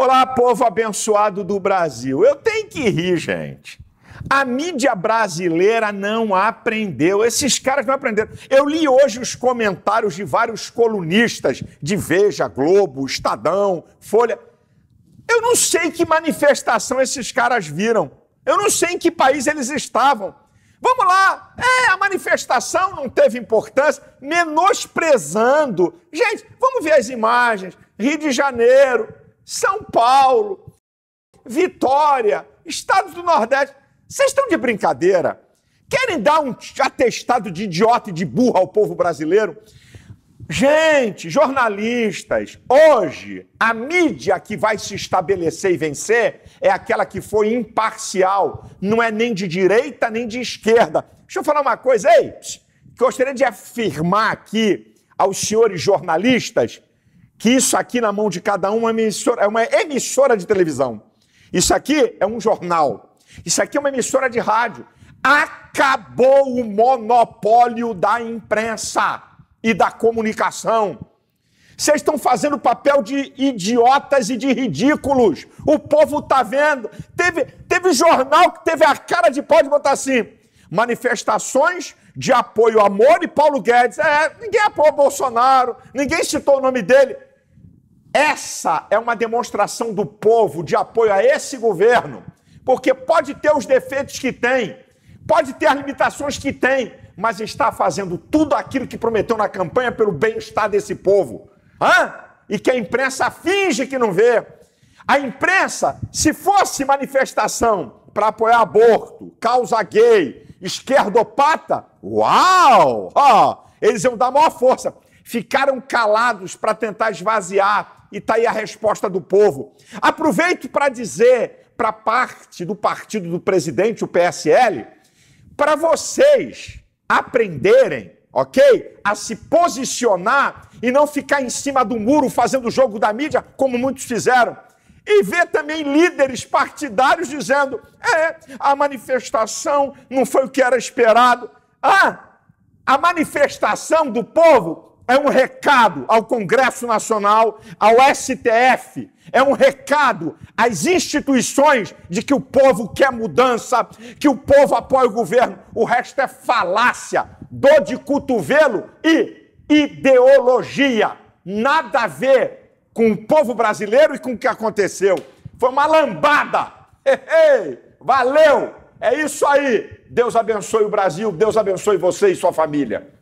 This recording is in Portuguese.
Olá, povo abençoado do Brasil. Eu tenho que rir, gente. A mídia brasileira não aprendeu, esses caras não aprenderam. Eu li hoje os comentários de vários colunistas de Veja, Globo, Estadão, Folha. Eu não sei que manifestação esses caras viram. Eu não sei em que país eles estavam. Vamos lá, é, a manifestação não teve importância, menosprezando. Gente, vamos ver as imagens. Rio de Janeiro, são Paulo, Vitória, estados do Nordeste. Vocês estão de brincadeira? Querem dar um atestado de idiota e de burra ao povo brasileiro? Gente, jornalistas, hoje a mídia que vai se estabelecer e vencer é aquela que foi imparcial, não é nem de direita nem de esquerda. Deixa eu falar uma coisa, ei, que gostaria de afirmar aqui aos senhores jornalistas que isso aqui na mão de cada um é uma emissora, é uma emissora de televisão. Isso aqui é um jornal. Isso aqui é uma emissora de rádio. Acabou o monopólio da imprensa e da comunicação. Vocês estão fazendo papel de idiotas e de ridículos. O povo está vendo. Teve, teve jornal que teve a cara de pau de botar assim: manifestações de apoio a Moro e Paulo Guedes. É, ninguém apoiou Bolsonaro, ninguém citou o nome dele. Essa é uma demonstração do povo de apoio a esse governo, porque pode ter os defeitos que tem, pode ter as limitações que tem, mas está fazendo tudo aquilo que prometeu na campanha pelo bem-estar desse povo. Hã? E que a imprensa finge que não vê. A imprensa, se fosse manifestação para apoiar aborto, causa gay, esquerdopata, uau! Ó, eles iam dar maior força ficaram calados para tentar esvaziar, e está aí a resposta do povo. Aproveito para dizer para parte do partido do presidente, o PSL, para vocês aprenderem, ok? A se posicionar e não ficar em cima do muro fazendo o jogo da mídia, como muitos fizeram. E ver também líderes partidários dizendo: é, a manifestação não foi o que era esperado. Ah, a manifestação do povo é um recado ao Congresso Nacional, ao STF, é um recado às instituições de que o povo quer mudança, que o povo apoia o governo. O resto é falácia, dor de cotovelo e ideologia. Nada a ver com o povo brasileiro e com o que aconteceu. Foi uma lambada. Ei, ei, valeu! É isso aí. Deus abençoe o Brasil, Deus abençoe você e sua família.